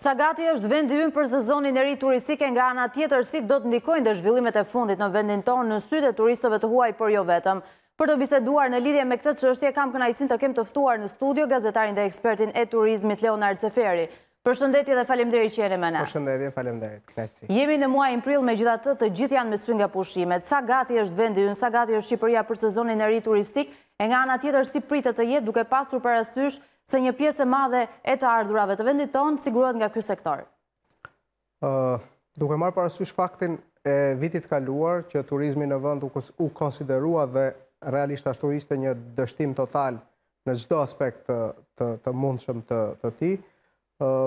Sagati është vendi ynë për sezonin e ri turistike nga anë atjetër si do të ndikojnë dhe zhvillimet e fundit në vendin tonë në sytë e turistëve të huaj për jo vetëm. Për të biseduar në lidhje me këtë qështje, kam kënajsin të kem tëftuar në studio gazetarin dhe ekspertin e turizmit Leonard Seferi. Përshëndetje dhe falemderit që jene me na. Përshëndetje, falemderit, knesi. Jemi në muaj në prill me gjitha të të gjithë janë me së nga pushimet. Sa gati është vendi unë, sa gati është Shqipëria për sezonin e ri turistik, e nga anë atjetër si pritë të jetë duke pasur për asysh se një piesë madhe e të ardhurave të vendit tonë sigurot nga kjo sektor. Duke marë për asysh faktin e vitit kaluar që turizmi në vend u konsiderua dhe realisht ashtu një dështim total në gjdo aspekt të mundshëm të ti,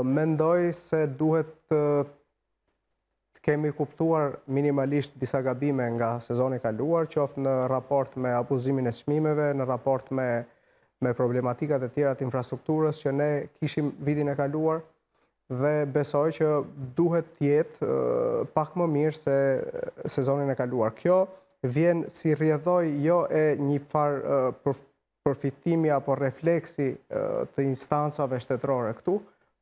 Mendoj se duhet të kemi kuptuar minimalisht disa gabime nga sezoni kaluar, që ofë në raport me abuzimin e shmimeve, në raport me problematikat e tjera të infrastrukturës që ne kishim vidin e kaluar dhe besoj që duhet tjetë pak më mirë se sezonin e kaluar. Kjo vjen si rjedhoj jo e një farë përfitimi apo refleksi të instancave shtetrore këtu,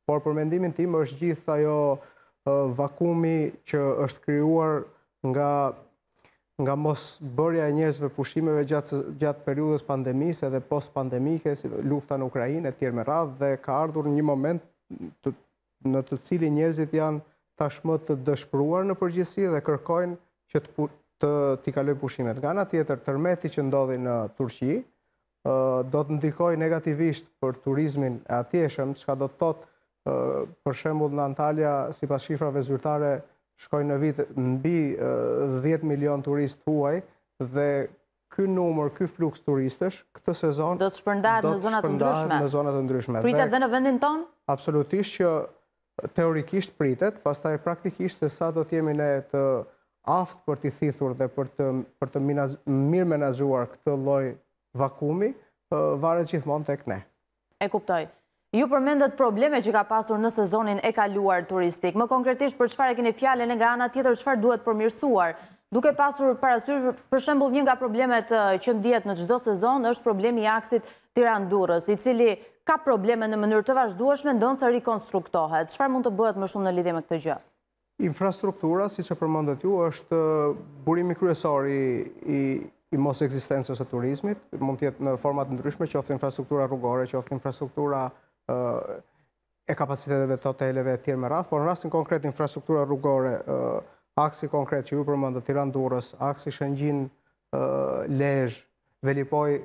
Por për mendimin tim është gjithë ajo vakumi që është kryuar nga nga mos bërja e njerëzve pushimeve gjatë, gjatë periudës pandemise dhe post pandemike, si lufta në Ukrajinë e tjerë me radhë dhe ka ardhur një moment të, në të cili njerëzit janë tashmë të dëshpruar në përgjithsi dhe kërkojnë që të, të, të kalojnë pushimet. Nga nga tjetër, tërmeti që ndodhi në Turqi, do të ndikoj negativisht për turizmin e atjeshëm, që ka do të thotë për shembul në Antalja, si pas shifrave zyrtare, shkojnë në vit nëbi 10 milion turist huaj, dhe ky numër, ky fluks turistësh, këtë sezon... Do të shpërndajt në zonat ndryshme? Do të në zonat ndryshme. Pritet dhe në vendin ton? Absolutisht që teorikisht pritet, pastaj praktikisht se sa do t'jemi ne të aftë për t'i thithur dhe për të mirë menazhuar këtë loj vakumi, varet gjithmon të E këne. E kuptoj. Ju përmendët probleme që ka pasur në sezonin e kaluar turistik. Më konkretisht për qëfar e kene fjale në nga ana tjetër qëfar duhet përmirësuar. Duke pasur parasur për shembul një nga problemet që ndjetë në gjdo sezon, është problemi i aksit tirandurës, i cili ka probleme në mënyrë të vazhdueshme, ndonë se rekonstruktohet. Qëfar mund të bëhet më shumë në lidhje me këtë gjë? Infrastruktura, si që përmendët ju, është burimi kryesori i i mos eksistensës e turizmit, mund tjetë në format ndryshme që ofë infrastruktura rrugore, që ofë infrastruktura e kapaciteteve të të e tjerë me rath, por në rastin konkret infrastruktura rrugore, aksi konkret që ju përmëndë të tiran durës, aksi shëngjin lejsh, velipoj,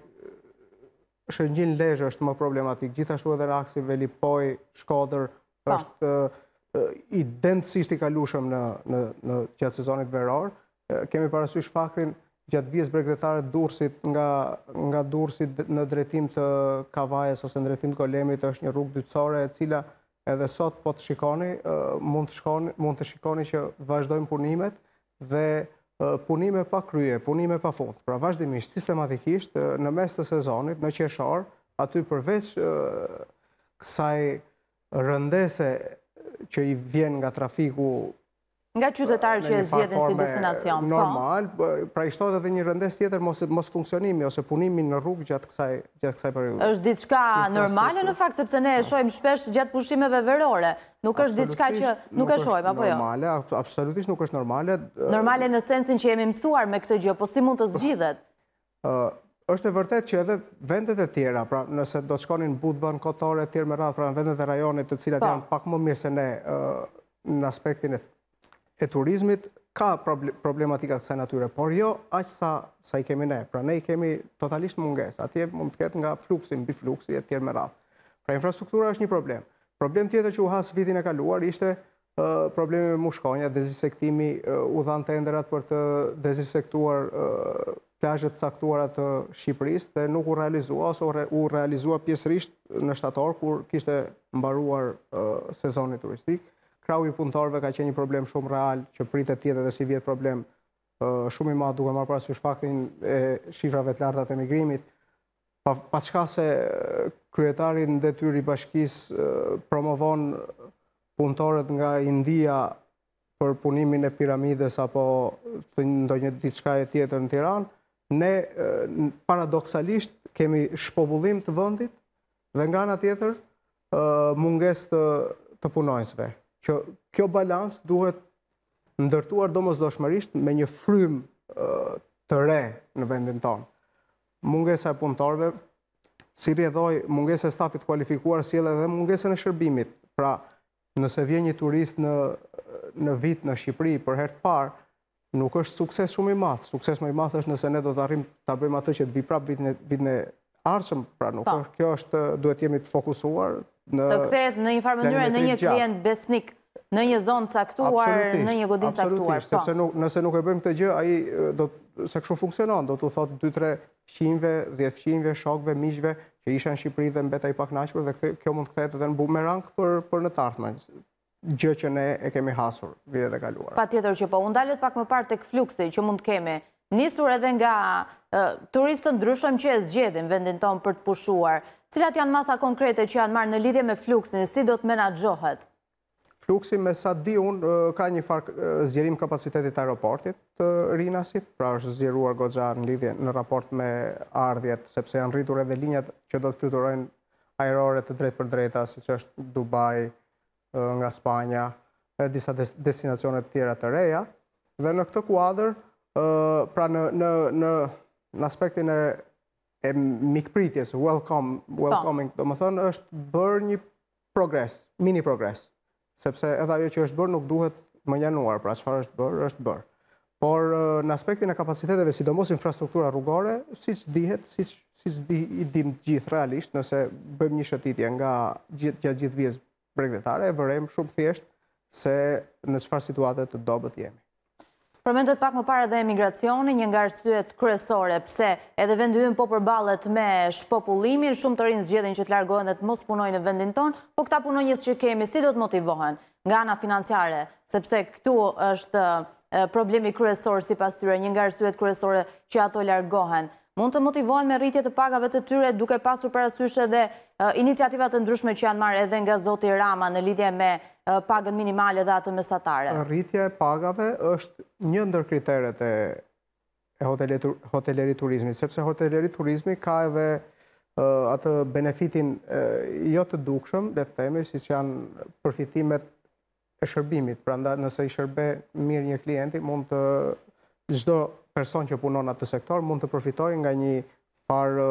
shëngjin lejsh është më problematik, gjithashtu edhe në aksi velipoj, shkodër, po. është identësisht i kalushëm në qëtë sezonit verorë, kemi parasysh faktin gjatë vjes bregdetarët dursit nga dursit në dretim të kavajës ose në dretim të golemit është një rrugë dytësore e cila edhe sot po të shikoni, mund të shikoni që vazhdojmë punimet dhe punime pa kryje, punime pa fund. Pra vazhdimisht, sistematikisht, në mes të sezonit, në qeshar, aty përveç kësaj rëndese që i vjen nga trafiku Nga qytetarë që e zjedhin si destinacion? Po. Normal, po, pra ishtot edhe një rëndes tjetër mos funksionimi ose punimi në rrugë gjatë kësaj periudu. është diçka normale në fakt, sepse ne e shojmë shpesh gjatë pushimeve verore. Nuk është diçka që nuk e shojmë, apo jo? Normale, absolutisht nuk është normale. Normale në sensin që jemi mësuar me këtë gjë, po si mund të zgjidhet? është e vërtet që edhe vendet e tjera, pra nëse do të shkonin budban, kotore, tjerë me radhë, pra në vendet e rajonit të cilat po. janë pak më mirë se ne në aspektin e e turizmit ka problematika kësa natyre, por jo aqë sa i kemi ne. Pra ne i kemi totalisht munges, atje mund të ketë nga fluksin, mbi fluksi, e tjerë me ratë. Pra infrastruktura është një problem. Problem tjetër që u hasë vitin e kaluar ishte problemi me mushkonja, dezisektimi u dhanë të enderat për të dezisektuar plajët caktuarat të Shqipëris dhe nuk u realizua, ose u realizua pjesërisht në shtator, kur kishte mbaruar sezonit turistikë krau i punëtorve ka qenë një problem shumë real, që pritë të tjetë dhe si vjetë problem shumë i ma duke marë parës që faktin e shifrave të lartat e migrimit. Pa qka se kryetarin dhe tyri bashkis promovon punëtorët nga India për punimin e piramides apo të ndonjë diçka e tjetër në Tiran, ne paradoxalisht kemi shpobullim të vëndit dhe nga nga tjetër munges të punojnësve që kjo balans duhet ndërtuar do mos me një frym të re në vendin tonë. Mungesa e punëtorve, si rjedhoj mungesa e stafit kualifikuar si edhe dhe mungesa në shërbimit. Pra, nëse vje një turist në vit në Shqipëri për hertë parë, nuk është sukses shumë i mathë. Sukses më i mathë është nëse ne do të arrim ta bëjmë atë që të prap vit në arsëm. Pra, nuk po. është, kjo është, duhet jemi të fokusuar, Në kthehet në një farë mënyrë në një klient besnik në një zonë caktuar, në një godinë caktuar. Absolutisht, po. sepse nëse nuk e bëjmë këtë gjë, ai do se kështu funksionon, do të thotë 2-3 fqinjve, 10 fqinjve, shokve, mishve, që isha në Shqipëri dhe i pak nashur dhe kjo mund të kthehet edhe në bumerang për për në të ardhmen. Gjë që ne e kemi hasur dhe e kaluara. Patjetër që po, u pak më parë tek fluksi që mund të kemi. Nisur edhe nga uh, ndryshëm që e zgjedhin vendin tonë për të pushuar, Cilat janë masa konkrete që janë marrë në lidhje me fluksin, si do të menagjohet? Fluksi me sa di unë ka një farë zjerim kapacitetit aeroportit të rinasit, pra është zjeruar gogja në lidhje në raport me ardhjet, sepse janë rritur edhe linjat që do të fluturojnë aerore të drejt për drejta, si që është Dubai, nga Spanja, e disa destinacionet tjera të reja. Dhe në këtë kuadrë, pra në aspektin e mikpritjes, welcome, welcoming, po. do më thënë, është bërë një progres, mini progres, sepse edhe ajo që është bërë nuk duhet më njanuar, pra qëfar është bërë, është bërë. Por në aspektin e kapaciteteve, sidomos infrastruktura rrugore, si që dihet, si që i dim gjithë realisht, nëse bëjmë një shëtitje nga gjithë vjezë bregdetare, vërem shumë thjeshtë se në qëfar situatet të dobet jemi. Përmendet pak më parë dhe emigracioni, një nga rësuet kresore, pse edhe vendyën po përbalet me shpopullimin, shumë të rinë zgjedin që të largohen dhe të mos punojnë në vendin tonë, po këta punojnës që kemi, si do të motivohen nga ana financiare, sepse këtu është problemi kresorë si pas tyre, një nga rësuet kresore që ato largohen mund të motivohen me rritje të pagave të tyre duke pasur parasyshe dhe iniciativat të ndryshme që janë marrë edhe nga Zoti Rama në lidhje me pagën minimale dhe atë mesatare? Rritje e pagave është një ndër kriteret e hotelleri turizmi, sepse hotelleri turizmi ka edhe atë benefitin jo të dukshëm, dhe të teme si që janë përfitimet e shërbimit, pra nda nëse i shërbe mirë një klienti, mund të gjdo person që punon atë sektor mund të profitoj nga një farë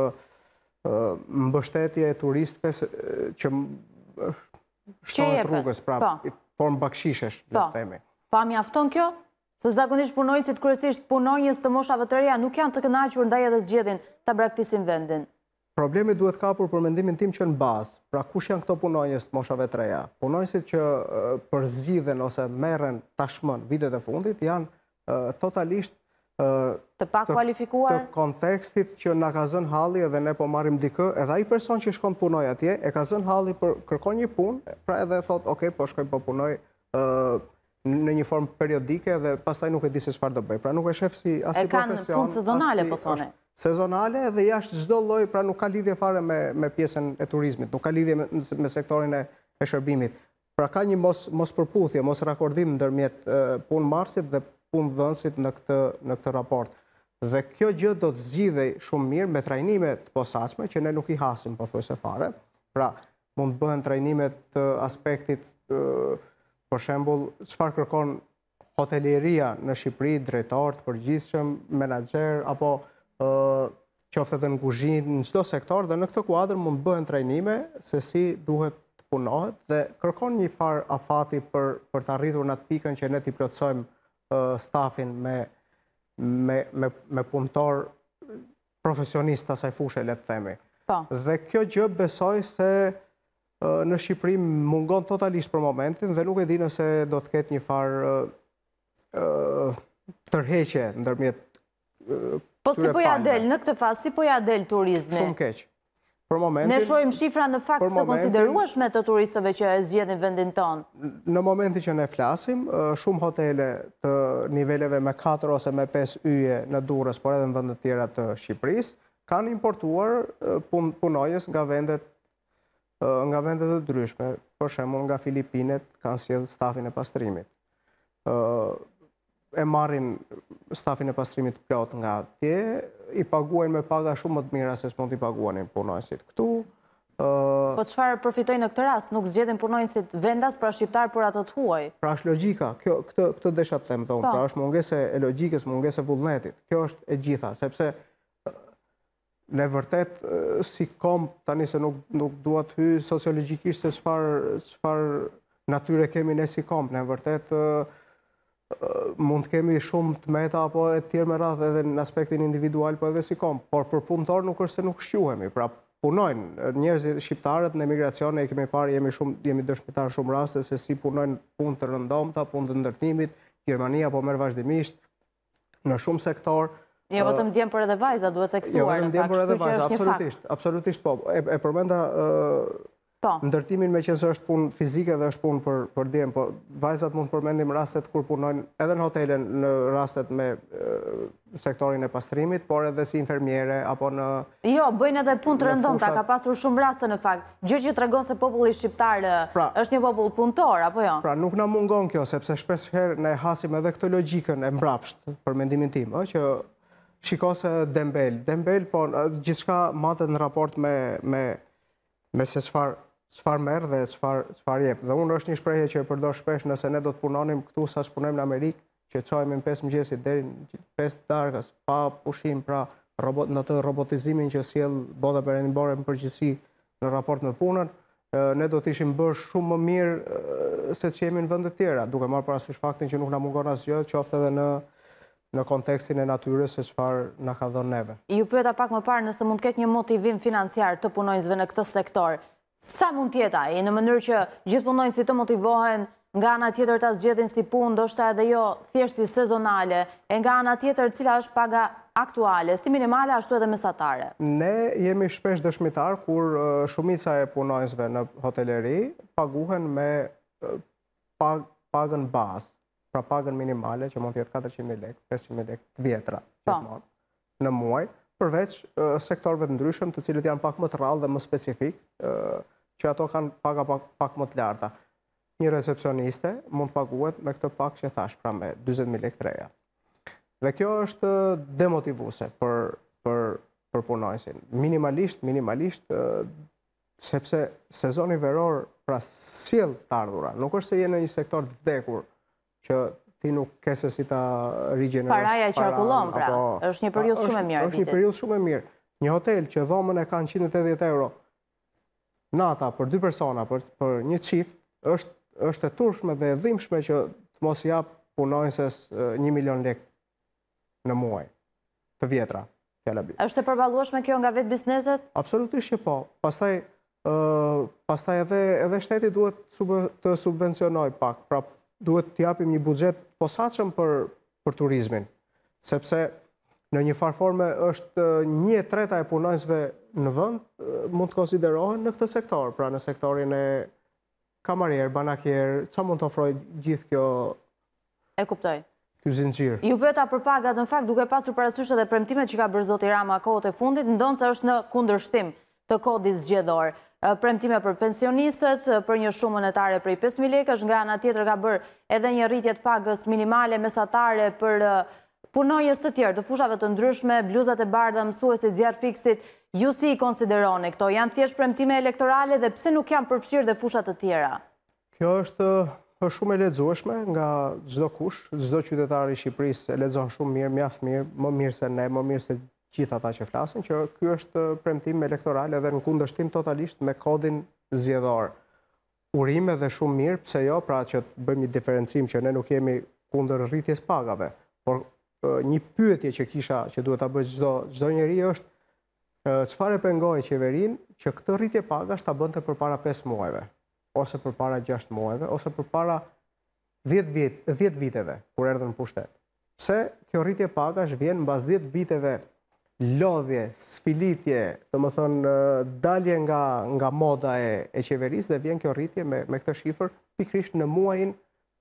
mbështetje e turistve që shtohet rrugës, pra po. formë bakshishesh, dhe po. temi. Pa, mi afton kjo? Se zakonisht punojësit kërësisht punojës të moshave të reja nuk janë të kënaqër ndaj edhe zgjedin të braktisin vendin. Problemi duhet kapur për mendimin tim që në bazë, pra kush janë këto punojës të moshave të reja? Punojësit që përzidhen ose meren tashmën videt e fundit janë totalisht të pak kualifikuar të kontekstit që nga ka zën halli edhe ne po marim dikë, edhe i person që shkon punoj atje, e ka zën halli për kërkon një pun, pra edhe thot, ok, po shkoj po punoj në një form periodike dhe pastaj nuk e di se qëfar do bëj, pra nuk e shef si i profesion. E kanë pun sezonale, po thone. Sezonale edhe jashtë zdo loj, pra nuk ka lidhje fare me pjesën e turizmit, nuk ka lidhje me sektorin e shërbimit. Pra ka një mos përputhje, mos rakordim në dërmjet marsit dhe punë dhënësit në këtë raport. Dhe kjo gjë do të zgjidhej shumë mirë me trajnime të posasme, që ne nuk i hasim, po thuj se fare. Pra, mund të bëhen trajnime të aspektit, për shembul, qëfar kërkon hoteleria në Shqipëri, drejtort, përgjithshëm, menager, apo qofte dhe në guzhin, në qdo sektor, dhe në këtë kuadrë mund të bëhen trajnime se si duhet të punohet, dhe kërkon një far afati për të arritur në atë pikën që ne t'i plotsojmë stafin me punëtor profesionista saj fushë e letë themi. Po. Dhe kjo gjë besoj se në Shqipëri mungon totalisht për momentin dhe nuk e di nëse do të ketë një farë tërheqe po, po në dërmjet Po si po ja del, në këtë fasë, si po ja del turizme? Shumë keqë. Për momentin... Ne shojmë shifra në fakt të konsideruashme të turistëve që e zgjedhin vendin tonë. Në momentin që ne flasim, shumë hotele të niveleve me 4 ose me 5 yje në durës, por edhe në vendet tjera të Shqipëris, kanë importuar punojës nga vendet nga vendet të dryshme, për shemë nga Filipinet kanë sjedhë stafin e pastrimit e marrin stafin e pastrimit plot nga tje, i paguajnë me paga shumë më të mira se s'mon t'i paguajnë punojnësit këtu. Po shfarë përfitojnë në këtë ras? Nuk zgjedin punojnësit vendas pra shqiptar për atë të huaj? Pra është logika, këtë deshat të themë, thonë, po. pra është mungese e logikës, mungese vullnetit. Kjo është e gjitha, sepse në vërtet si kom tani se nuk duat hy sociologikisht se shfarë natyre kemi ne si kom, në vërtet mund të kemi shumë të meta apo e tjerë me radhë edhe në aspektin individual po edhe si kom, por për punëtor nuk është se nuk shquhemi, pra punojnë njerëzit shqiptarët në emigracion e kemi parë, jemi, shumë, jemi dëshmitar shumë raste se si punojnë punë të rëndomta, punë të ndërtimit, Gjermania po merë vazhdimisht në shumë sektor. Jo, vetëm po vëtëm djemë për edhe vajza, duhet të eksuar jo, në fakt, për edhe vajza, absolutisht, absolutisht, po, e, e përmenda Po. ndërtimin me qësë është punë fizike dhe është punë për djemë, po vajzat mund përmendim rastet kur punojnë edhe në hotelen në rastet me sektorin e pastrimit, por edhe si infermiere, apo në... Jo, bëjnë edhe punë të rëndon, ta ka pasur shumë rastet në fakt. Gjë që të regon se populli shqiptar pra- është një popull punëtor, apo jo? Pra, nuk në mungon kjo, sepse shpesh herë e hasim edhe këtë logikën e mbrapsht përmendimin tim, që shiko se dembel. Dembel, po, gjithka matet në raport me se shfarë çfarë merr dhe çfarë çfarë jep. Dhe unë është një shprehje që e përdor shpesh nëse ne do të punonim këtu sa të punojmë në Amerikë, që çojmë në 5 mëngjesit deri në 5 darkës, pa pushim, pra robot në të robotizimin që sjell bota perëndimore në përgjithësi në raport me punën, ne do të ishim bërë shumë më mirë se të jemi në vende të tjera, duke marrë parasysh faktin që nuk na mungon asgjë, qoftë edhe në në kontekstin e natyrës se çfarë na ka dhënë neve. Ju pyeta pak më parë nëse mund të ketë një motivim financiar të punojësve në këtë sektor. Sa mund tjeta, i në mënyrë që gjithë punojnë si të motivohen, nga anë tjetër të zgjedhin si punë, do shta edhe jo thjeshtë si sezonale, e nga anë tjetër cila është paga aktuale, si minimale ashtu edhe mesatare? Ne jemi shpesh dëshmitar kur shumica e punojnësve në hoteleri paguhen me pagën bazë, pra pagën minimale që mund tjetë 400.000 lek, 500.000 lek, vjetra, po. në muaj, përveç sektorve të ndryshëm të cilët janë pak më të rallë dhe më specifik, që ato kanë paga pak më të larta. Një recepcioniste mund paguhet me këtë pak që thash, pra me 20.000 lekë treja. Dhe kjo është demotivuse për, për, për punojnësin. Minimalisht, minimalisht, sepse sezoni veror pra s'jel të ardhura. Nuk është se jene një sektor të vdekur që ti nuk kese si ta rigjene. Paraja që qarkullon, pra, është një periud shumë e mirë. është një periud shumë e mirë. Një hotel që dhomën e kanë 180 euro, nata për dy persona, për një qift, është e turshme dhe dhimshme që të mos japë se një milion lek në muaj, të vjetra. është e përbaluashme kjo nga vetë bizneset? Absolutisht që po. Pastaj edhe shteti duhet të subvencionoj pak, pra duhet të japim një budget posaqëm për turizmin, sepse në një farforme është eh, një e treta e punojnësve në vënd, eh, mund të konsiderohen në këtë sektor, pra në sektorin e kamarier, banakier, që mund të ofroj gjithë kjo... E kuptoj. Ju përta për pagat në fakt duke pasur parasyshe dhe premtime që ka bërë rama kohët e fundit, ndonë është në kundërshtim të kodit zgjedorë. Eh, premtime për pensionistët, eh, për një shumë monetare për i 5.000 lek, është nga nga tjetër ka bërë edhe një rritjet pagës minimale mesatare për eh, punojës të tjerë, të fushave të ndryshme, bluzat e bardhë, mësues e zjarë fiksit, ju si i konsideroni, këto janë thjesht premtime elektorale dhe pse nuk janë përfshirë dhe fushat të tjera? Kjo është për shumë e ledzueshme nga gjdo kush, gjdo qytetari Shqipëris e ledzohë shumë mirë, mjaftë mirë, më mirë se ne, më mirë se gjithë ta që flasin, që kjo është premtim elektoral edhe në kundështim totalisht me kodin zjedhor. Urime dhe shumë mirë, pëse jo, pra që të bëjmë një diferencim që ne nuk jemi kundër rritjes pagave, por një pyetje që kisha që duhet të bëjt gjdo njëri është, e pëngojnë qeverin që këtë rritje pagash të bëndë për para 5 muajve, ose për para 6 muajve, ose për para 10 viteve, kur erdhën pushtet. Pse kjo rritje pagash vjen në bas 10 viteve lodhje, sfilitje, të më thonë dalje nga moda e qeverisë dhe vjen kjo rritje me këtë shifër pikrisht në muajin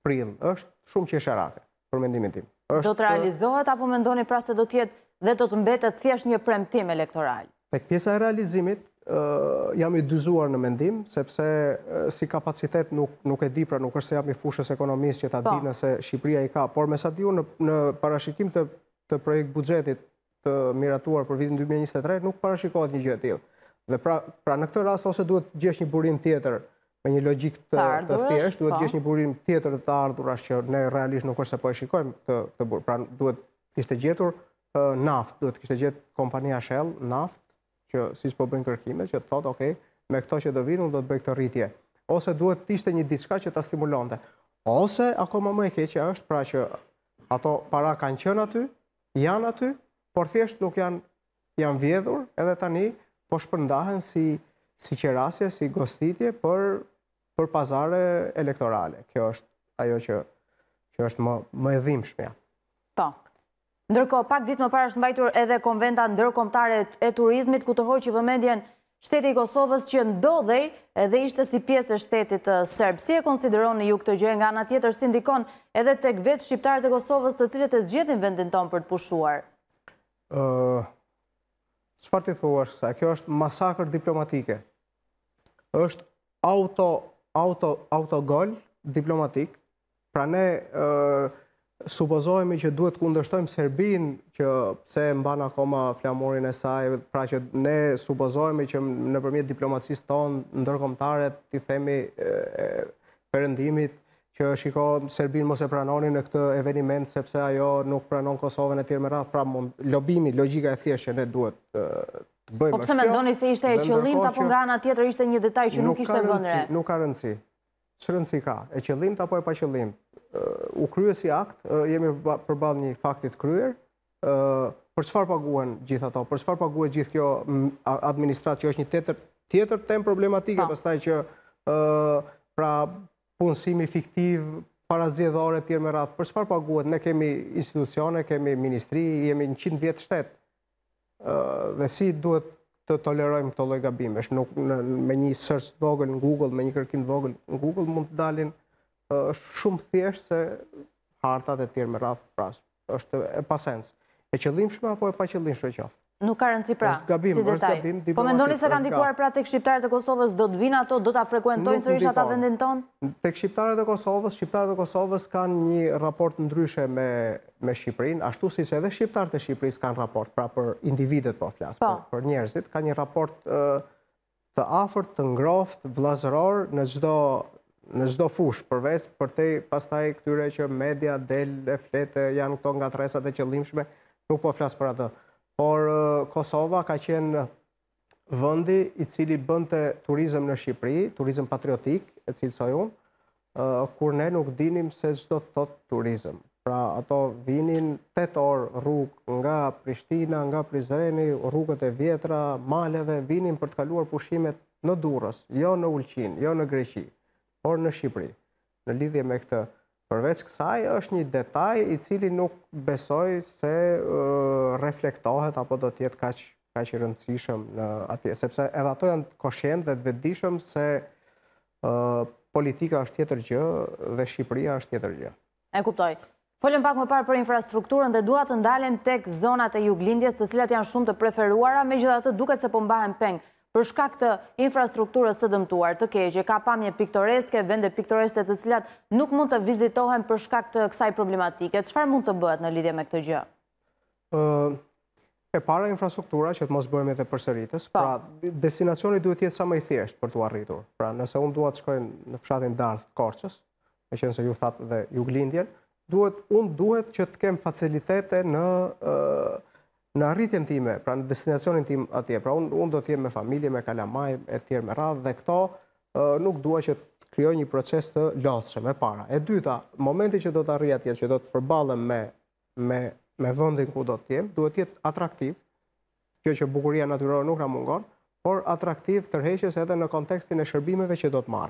prill. është shumë qesharate, për mendimin tim. Do të realizohet apo me ndoni pra se do tjetë dhe do të mbetet thjesht një premtim elektoral? Tek pjesa e realizimit, jam i dyzuar në mendim, sepse si kapacitet nuk e di, pra nuk është se jam i fushës ekonomisë që ta po. di nëse Shqipria i ka, por me sa di unë në parashikim të projekt budgetit të miratuar për vitin 2023, nuk parashikohet një gjithë tjilë. Dhe pra, pra në këtë rast, ose duhet gjesh një burim tjetër me një logik të thjesht, duhet po. gjesh një burim tjetër të ardhur ashtë që ne realisht nuk është se po e shikojmë të burë. Pra duhet kishtë e gjetur naft, duhet kishtë e gjetë kompania Shell, naft, që si s'po bëjnë kërkime, që të thotë, okej, me këto që do vinë, unë do të bëjnë këtë rritje. Ose duhet tishtë një diska që ta stimulante. Ose, ako më më e keqëja është, pra që ato para kanë qënë aty, janë aty, por thjesht nuk janë janë vjedhur edhe tani po shpërndahen si si qerasje, si gostitje për për pazare elektorale. Kjo është ajo që që është më më e dhimbshme. Po. Ndërkohë pak ditë më parë është mbajtur edhe konventa ndërkombëtare e turizmit ku tërhoi që vëmendjen shteti i Kosovës që ndodhej edhe ishte si pjesë e shtetit të serb. Si e konsideroni ju këtë gjë nga ana tjetër si ndikon edhe tek vetë shqiptarët e Kosovës të cilët e zgjedhin vendin tonë për të pushuar? Qëpar të thua është kësa? Kjo është masakër diplomatike. është autogol diplomatik. Pra ne supozojmi që duhet kundështojmë Serbin, që pse mbanë akoma flamurin e saj, pra që ne supozojmi që në përmjet diplomatsis tonë, ndërkomtare, të themi përëndimit që shiko Serbinë mos e pranoni në këtë eveniment sepse ajo nuk pranon Kosovën e tjerë më rrath, pra mund lobimi, logika e thjeshtë që ne duhet të bëjmë. Po pse mendoni se ishte e qëllimt apo nga ana tjetër ishte një detaj që nuk ishte vënë Nuk ka rëndësi. ka rëndësi ka? E qëllimt apo e pa qëllim? U kryes si akt, jemi përballë një fakti kryer. ë për çfarë paguen gjitha to, Për çfarë paguhet gjithë kjo administratë që është një tjetër tjetër tem problematike, pastaj që ë pra punësimi fiktiv, parazjedhore, tjerë me ratë, për shfar paguat, ne kemi institucione, kemi ministri, jemi në qindë vjetë shtetë, dhe si duhet të tolerojmë këto loj gabimesh, me një search të vogël në Google, me një kërkim të vogël në Google, mund të dalin shumë thjeshtë se hartat e tjerë me ratë Pra, është e pasensë, e qëllimshme apo e pa qëllimshme qoftë. Nuk ka rëndësi pra, si detaj. Po me ndoni se kanë dikuar pra tek Shqiptarët e Kosovës, do të vinë ato, do të frekuentojnë sërish ata vendin tonë? Tek Shqiptarët e Kosovës, Shqiptarët e Kosovës kanë një raport ndryshe me Shqiprin, ashtu si që edhe Shqiptarët e Shqipëris kanë raport, pra për individet po flasë, po. për njerëzit, kanë një raport të afert, të ngroft, vlazëror, në gjdo fush, përvec, për te pastaj këtyre që media, del, flete, janë këto nga tresat e qëllimshme, nuk po flasë për atë por Kosova ka qenë vëndi i cili bënte turizm në Shqipëri, turizm patriotik, e cilësoj unë, kur ne nuk dinim se zdo të tot turizm, pra ato vinin orë rrug nga Prishtina, nga Prizreni, rrugët e vjetra, maleve, vinin për të kaluar pushimet në durës, jo në Ulqin, jo në Greqi, por në Shqipëri, në lidhje me këtë turizm. Përveç kësaj është një detaj i cili nuk besoj se reflektohet apo do tjetë ka që rëndësishëm në atje, sepse edhe ato janë koshend dhe të vedishëm se politika është tjetër gjë dhe Shqipëria është tjetër gjë. E kuptoj. Folëm pak më parë për infrastrukturën dhe duat të ndalem tek zonat e juglindjes të cilat janë shumë të preferuara, me gjitha të duket se po pengë për shkak të infrastrukturës të dëmtuar të kegje, ka pamje piktoreske, vende piktoreske të cilat nuk mund të vizitohen për shkak të kësaj problematike. Qëfar mund të bëhet në lidhje me këtë gjë? E para infrastruktura që të mos bëjmë edhe përsëritës, po. pra destinacioni duhet jetë sa më i thjeshtë për të arritur. Pra nëse unë duhet të shkojnë në fshatin Darth Korqës, e që nëse ju thatë dhe ju glindjen, unë duhet që të kemë facilitete në në arritjen time, pra në destinacionin tim atje, pra unë do t'jem me familje, me kalamaj, e tjerë me radhë, dhe këto nuk duaj që kryoj një proces të lothëshe me para. E dyta, momenti që do të atje, që do të me vëndin ku do të tjemë, duhet tjetë atraktiv, kjo që bukuria natyrorë nuk nga mungon, por atraktiv tërheqës edhe në kontekstin e shërbimeve që do të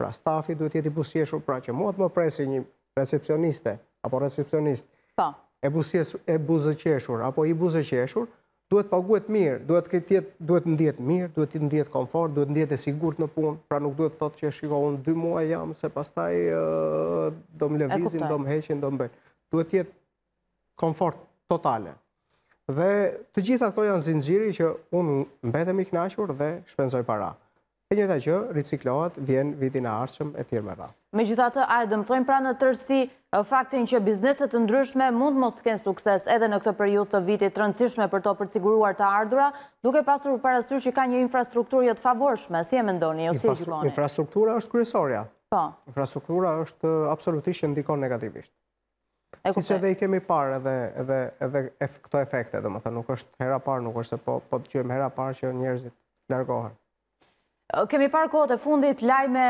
Pra stafi duhet tjetë i busjeshu, pra që muat më presi një recepcioniste, apo recepcionist, po e buzëqeshur apo i buzëqeshur, duhet paguet mirë, duhet të ndjetë mirë, duhet të ndjetë konfort, duhet të ndjetë e sigur të në punë, pra nuk duhet të thotë që shiko unë dy muaj jam, se pastaj do më levizin, do më heqin, do më bëjtë. Duhet të jetë konfort totale. Dhe të gjitha këto janë zinëgjiri që unë mbetëm i knashur dhe shpenzoj para e njëta që riciklohet vjen vitin e arshëm e tjerë me rrath. Me gjitha të a e dëmtojnë pra në tërsi faktin që bizneset të ndryshme mund mos të kënë sukses edhe në këtë periud të vitit të rëndësishme për të përciguruar të ardhura, duke pasur për parasur që ka një infrastruktur jetë favorshme, si e mendoni, o si e gjithoni? Infrastruktura është kryesoria. Po. Infrastruktura është absolutisht që ndikon negativisht. Si që dhe i kemi parë edhe këto efekte, dhe më thë nuk është hera parë, nuk është se po, po të gjemë hera parë që njerëzit largohen. Kemi parë kohët e fundit lajme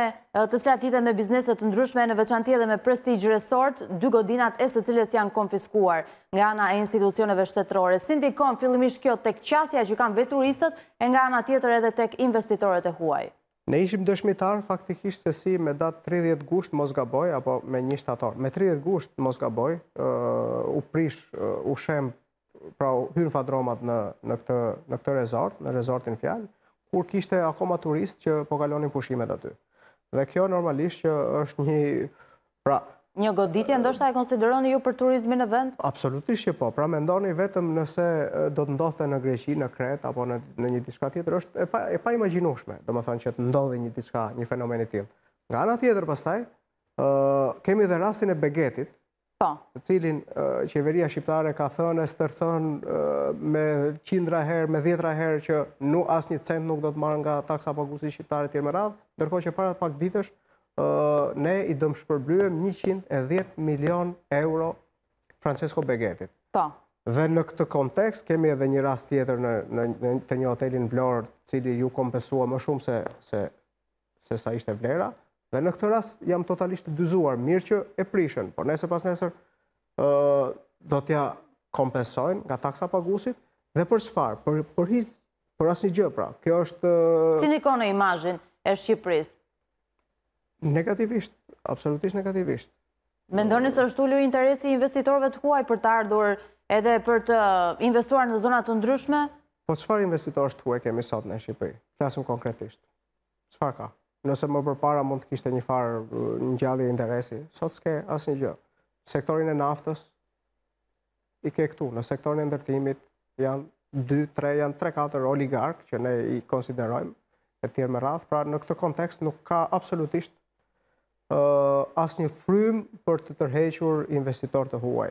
të slatë lidhe me bizneset të ndryshme në veçantie dhe me Prestige Resort, dy godinat e së cilës janë konfiskuar nga ana e institucioneve shtetërore. Sindikon, fillimish kjo tek qasja që kanë veturistët e nga ana tjetër edhe tek investitorët e huaj. Ne ishim dëshmitarë faktikisht se si me datë 30 gusht Mosgaboj, apo me një shtator, me 30 gusht Mosgaboj, u prish, u shem, pra u hyrën fadromat në këtë rezort, në rezortin fjallë, kur kishte akoma turist që po kalonin pushimet aty. Dhe kjo normalisht që është një pra Një goditje ndoshta e konsideroni ju për turizmin në vend? Absolutisht që po. Pra mendoni vetëm nëse do të ndodhte në Greqi, në Kret apo në në një diçka tjetër është e pa e pa më thonë që të ndodhi një diçka, një fenomen i tillë. Nga ana tjetër pastaj, ë uh, kemi edhe rastin e Begetit, Po. të cilin qeveria shqiptare ka thënë e stërthën me qindra herë, me djetra herë që nuk asë një cent nuk do të marë nga taksa pagusi shqiptare tjërë më radhë, nërko që para pak ditësh, ne i dëmë shpërblujem 110 milion euro Francesco Begetit. Pa. Po. Dhe në këtë kontekst, kemi edhe një rast tjetër të një hotelin vlorë, cili ju kompesua më shumë se sa ishte vlera. Dhe në këtë rast jam totalisht dyzuar, mirë që e prishën, por nesër pas nesër do t'ja kompensojnë nga taksa pagusit dhe për sfarë, për hitë, për asë një gjë pra. Kjo është... Si një kone imajin e Shqipëris? Negativisht, absolutisht negativisht. Mendojnë se është tullu interesi investitorve të huaj për të ardhur edhe për të investuar në zonat të ndryshme? Po, qëfar investitor është të huaj kemi sot në Shqipëri? Flasëm konkretisht. Qëfar Qëfar ka? nëse më përpara mund të kishte një farë uh, në gjallë e interesi, sot s'ke asë një gjë. Sektorin e naftës i ke këtu, në sektorin e ndërtimit janë 2, 3, janë 3, 4 oligarkë që ne i konsiderojmë e tjerë me rathë, pra në këtë kontekst nuk ka absolutisht uh, asë një frym për të tërhequr investitor të huaj.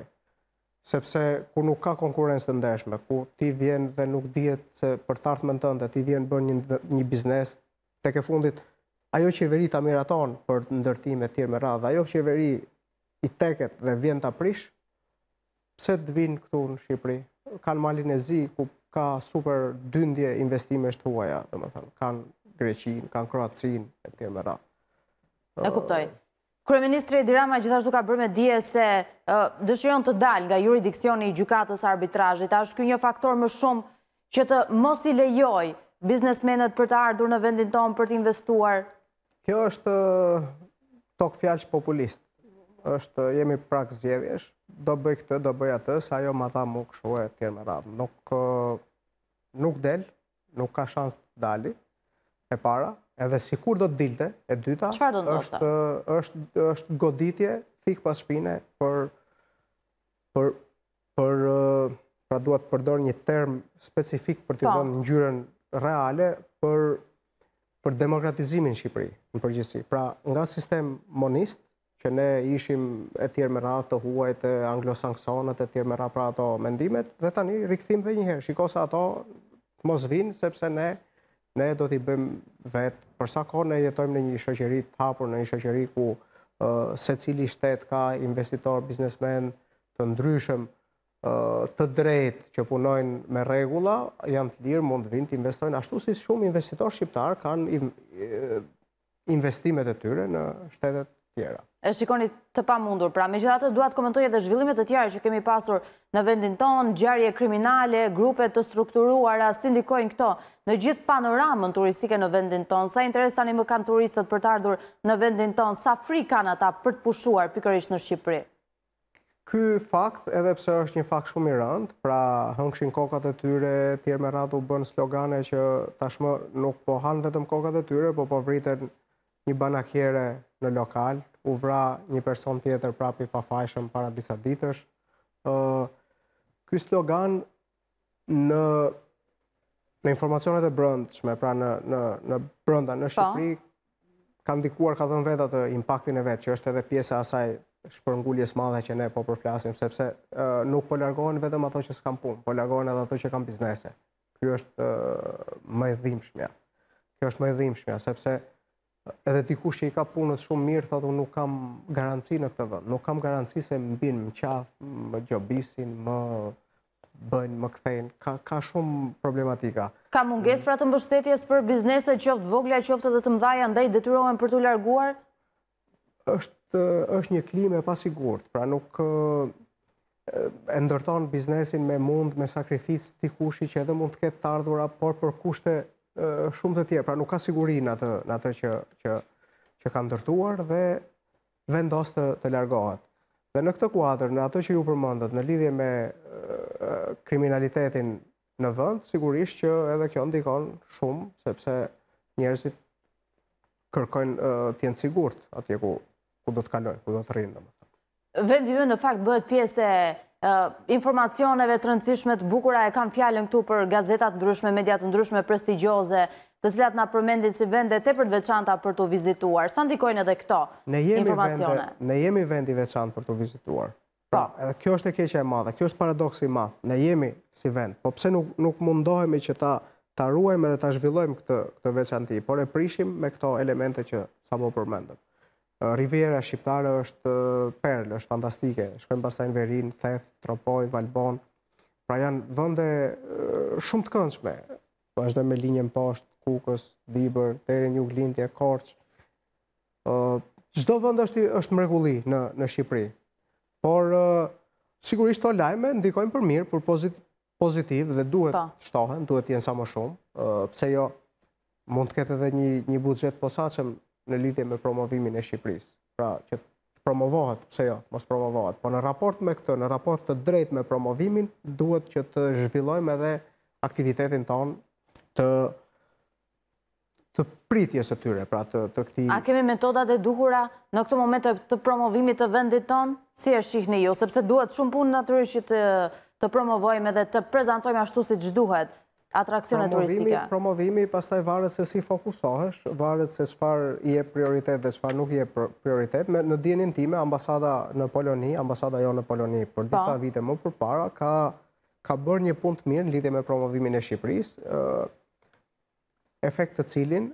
Sepse ku nuk ka konkurencë të ndeshme, ku ti vjen dhe nuk djetë se për tartë më tënde, ti vjen bën një biznes, te ke fundit të ajo qeveri të miraton për ndërtime të tjirë me radhë, ajo qeveri i teket dhe vjen të aprish, pse të vinë këtu në Shqipëri? Kanë malin e zi ku ka super dyndje investime shtë huaja, dhe më thënë, kanë Greqin, kanë Kroatsin, e tjirë me radhë. E kuptoj. Kryeministri Dirama gjithashtu ka bërë me dje se dëshiron të dalë nga juridikcioni i gjukatës arbitrajit. A shky një faktor më shumë që të mos i lejoj biznesmenet për të ardhur në vendin tonë për të investuar Kjo është uh, tokë fjallës populistë. është uh, jemi prakë zjedhjesh, do bëj këtë, do bëj atë, sa jo ma tha mu këshu e tjerë me radhë. Nuk uh, del, nuk ka shansë të dali, e para, edhe si kur do të dilte, e dyta, është goditje, thikë pas shpine, për pra duhet përdor një term specifik për të po. dhënë njyren reale, për për demokratizimin Shqipëri në përgjithësi. Pra nga sistem monist, që ne ishim e tjerë me rath të huaj të anglosanksonët, e tjerë me rath pra ato mendimet, dhe tani rikëthim dhe njëherë, shikosa ato të mos vinë, sepse ne ne do t'i bëjmë vetë, përsa kohë ne jetojmë në një shëqëri të hapur, në një shëqëri ku se cili shtetë ka investitor, biznesmen të ndryshëm, të drejtë që punojnë me regula, janë të lirë, mund të vind të investojnë, ashtu si shumë investitor shqiptar kanë investimet e tyre në shtetet tjera. E shikoni të pa mundur, pra me gjithatë të duat komentoj edhe zhvillimet të tjera që kemi pasur në vendin tonë, gjarje kriminale, grupe të strukturuara, sindikojnë këto në gjithë panoramën turistike në vendin tonë, sa interesani më kanë turistët për të ardhur në vendin tonë, sa fri kanë ata për të pushuar pikërish në Shqipëri? Ky fakt, edhe pse është një fakt shumë i rëndë, pra hëngshin kokat e tyre, tjerë me radhë u bën slogane që tashmë nuk po hanë vetëm kokat e tyre, po po vriten një banakjere në lokal, u vra një person tjetër prapi pa fajshëm para disa ditësh. Ky slogan në në informacionet e brëndshme, pra në, në, në brënda në po. Shqipëri, kam dikuar ka dhënë vetë atë impaktin e vetë, që është edhe pjesë asaj shpërngulljes madhe që ne po përflasim, sepse nuk po largohen vetëm ato që s'kam punë, po largohen edhe ato që kam biznese. Kjo është më i dhimshmja. Kjo është më i dhimshmja, sepse edhe dikush që i ka punët shumë mirë, thotë unë nuk kam garanci në këtë vënd. Nuk kam garanci se më binë më qafë, më gjobisin, më bëjnë, më këthejnë. Ka shumë problematika. Ka munges pra të mbështetjes për biznese qoftë, vogla, qoftë dhe të mdhaja ndaj detyrohen për të larguar? është është është një klimë e pasigurt, pra nuk e ndërton biznesin me mund, me sakrificë ti kushi që edhe mund të ketë të ardhura, por për kushte shumë të tjera, pra nuk ka siguri në atë në atë që që që ka ndërtuar dhe vendos të të largohet. Dhe në këtë kuadër, në atë që ju përmendët në lidhje me kriminalitetin në vend, sigurisht që edhe kjo ndikon shumë sepse njerëzit kërkojnë të jenë sigurt atje ku ku do të kaloj, ku do të rrinë, dhe më thëmë. Vendi ju në fakt bëhet pjese informacioneve të rëndësishmet, bukura e kam fjallën këtu për gazetat ndryshme, mediat ndryshme, prestigjoze, të cilat nga përmendit si vende te për të veçanta për të vizituar. Sa ndikojnë edhe këto informacione? Ne jemi vendi veçant për të vizituar. Pra, po. edhe kjo është e keqe e madhe, kjo është i madhe, ne jemi si vend, po pse nuk mundohemi që ta ruajmë dhe ta zhvillojmë këtë veçanti, por e prishim me këto elemente që sa më përmendëm. Rivera Shqiptare është perlë, është fantastike. Shkojmë pasaj në Verin, Theth, Tropoj, Valbon. Pra janë vënde shumë të këndshme. Vashdoj me linjën poshtë, Kukës, Dibër, Deri Një Glindje, Korç. Zdo vënde është, është mregulli në, në Shqipëri. Por, sigurisht të lajme ndikojnë për mirë, për pozitiv dhe duhet po. shtohen, duhet jenë sa më shumë. Pse jo, mund të ketë edhe një, një budget posaqem në lidhje me promovimin e Shqipërisë. Pra, që të promovohet, pse jo, mos promovohet, po në raport me këtë, në raport të drejtë me promovimin, duhet që të zhvillojmë edhe aktivitetin tonë të të pritjes e tyre, pra të të këtij. A kemi metodat e duhura në këtë moment të promovimit të vendit ton? Si e shihni ju, sepse duhet shumë punë natyrisht të të promovojmë edhe të prezantojmë ashtu siç duhet atrakcione turistike? Promovimi, pas taj varet se si fokusohesh, varet se sfar i e prioritet dhe sfar nuk i e prioritet. Në djenin time, ambasada në Poloni, ambasada jo në Poloni, për po. disa vite më për para, ka bërë një punt mirë në lidhe me promovimin e Shqipërisë, Efekt të cilin,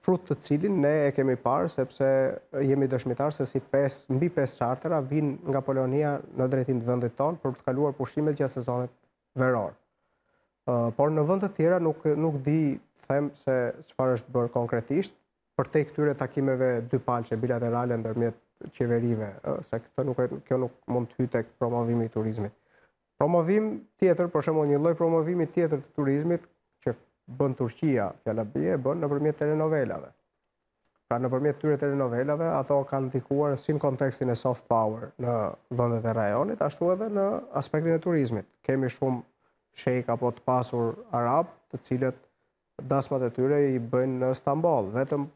frut të cilin, ne e kemi parë, sepse jemi dëshmitar se si mbi 5 chartera vinë nga Polonia në drejtin të vëndit tonë për të kaluar pushimet gjithë sezonet verorë por në vëndët tjera nuk di them se qëfar është bërë konkretisht për te këtyre takimeve dy palqe bilaterale ndërmjet qeverive, se kjo nuk mund të hytek promovimi i turizmit. Promovim tjetër, për shumë një loj promovimi tjetër të turizmit që bënë Turqia, fjallabije, bënë në përmjet telenovelave. Pra në përmjet të telenovelave, ato kanë dikuar si në kontekstin e soft power në vëndet e rajonit, ashtu edhe në aspektin e turizmit. Kemi shumë shejk apo të pasur arab, të cilët dasmat e tyre i bëjnë në Stambol, vetëm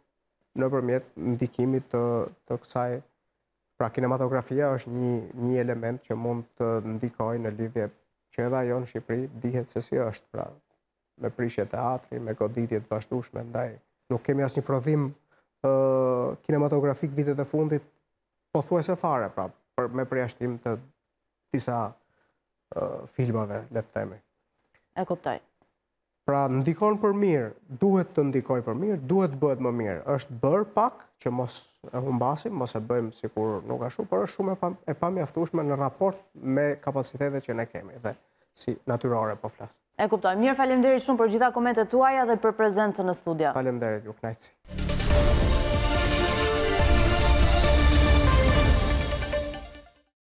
në përmjet ndikimit të, të kësaj. Pra, kinematografia është një, një element që mund të ndikoj në lidhje që edhe ajo në Shqipëri dihet se si është, pra, me prishje të atri, me goditjet vazhdushme, ndaj, nuk kemi asë një prodhim uh, kinematografik vitet e fundit, po thu e se fare, pra, për me përjashtim të disa uh, filmave, letë themi. E kuptoj. Pra, ndikon për mirë, duhet të ndikoj për mirë, duhet bëhet më mirë. Êshtë bërë pak, që mos e humbasim, mos e bëjmë si kur nuk ashtu, për është shumë e pa aftushme në raport me kapacitetet që ne kemi dhe si natyrore po flasë. E kuptoj, mirë falemderit shumë për gjitha komentet tuaja dhe për prezencën në studia. Falemderit ju, knajtësi.